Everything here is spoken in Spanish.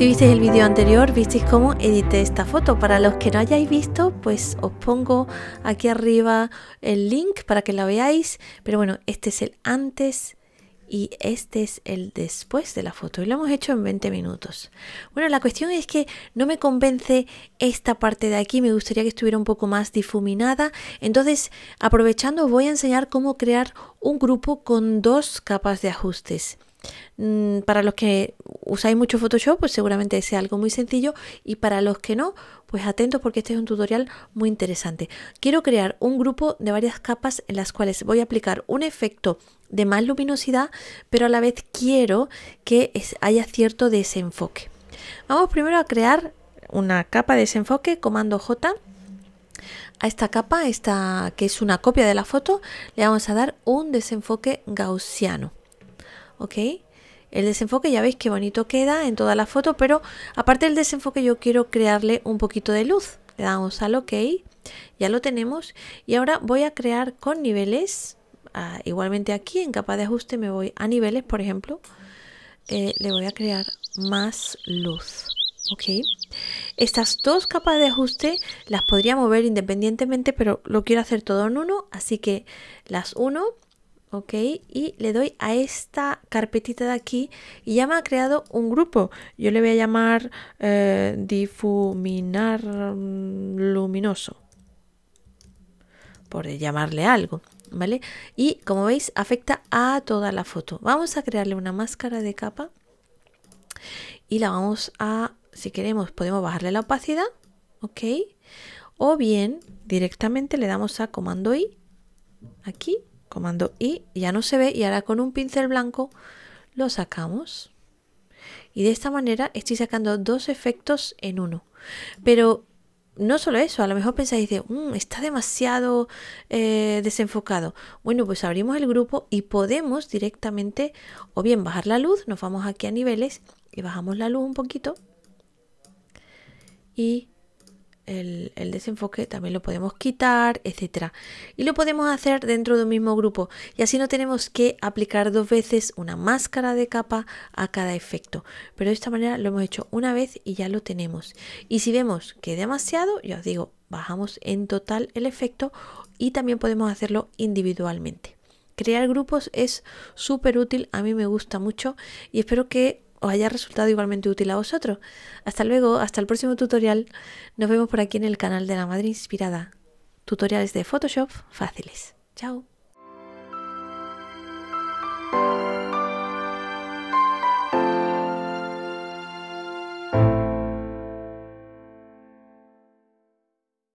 Si visteis el vídeo anterior, visteis cómo edité esta foto. Para los que no hayáis visto, pues os pongo aquí arriba el link para que la veáis. Pero bueno, este es el antes y este es el después de la foto y lo hemos hecho en 20 minutos. Bueno, la cuestión es que no me convence esta parte de aquí, me gustaría que estuviera un poco más difuminada, entonces aprovechando os voy a enseñar cómo crear un grupo con dos capas de ajustes. Mm, para los que usáis mucho Photoshop, pues seguramente sea algo muy sencillo y para los que no, pues atentos porque este es un tutorial muy interesante. Quiero crear un grupo de varias capas en las cuales voy a aplicar un efecto de más luminosidad, pero a la vez quiero que haya cierto desenfoque. Vamos primero a crear una capa de desenfoque, comando J. A esta capa, esta que es una copia de la foto, le vamos a dar un desenfoque gaussiano. ¿ok? El desenfoque ya veis qué bonito queda en toda la foto, pero aparte del desenfoque yo quiero crearle un poquito de luz. Le damos al OK, ya lo tenemos. Y ahora voy a crear con niveles, ah, igualmente aquí en capa de ajuste me voy a niveles, por ejemplo, eh, le voy a crear más luz. ¿ok? Estas dos capas de ajuste las podría mover independientemente, pero lo quiero hacer todo en uno, así que las uno ok y le doy a esta carpetita de aquí y ya me ha creado un grupo yo le voy a llamar eh, difuminar mm, luminoso por llamarle algo vale y como veis afecta a toda la foto vamos a crearle una máscara de capa y la vamos a si queremos podemos bajarle la opacidad ok o bien directamente le damos a comando y aquí comando I, ya no se ve y ahora con un pincel blanco lo sacamos. Y de esta manera estoy sacando dos efectos en uno. Pero no solo eso, a lo mejor pensáis de, mm, está demasiado eh, desenfocado. Bueno, pues abrimos el grupo y podemos directamente o bien bajar la luz, nos vamos aquí a niveles y bajamos la luz un poquito. Y el, desenfoque también lo podemos quitar, etcétera. Y lo podemos hacer dentro de un mismo grupo y así no tenemos que aplicar dos veces una máscara de capa a cada efecto. Pero de esta manera lo hemos hecho una vez y ya lo tenemos. Y si vemos que demasiado, ya os digo, bajamos en total el efecto y también podemos hacerlo individualmente. Crear grupos es súper útil, a mí me gusta mucho y espero que os haya resultado igualmente útil a vosotros. Hasta luego, hasta el próximo tutorial. Nos vemos por aquí en el canal de la Madre Inspirada. Tutoriales de Photoshop fáciles. Chao.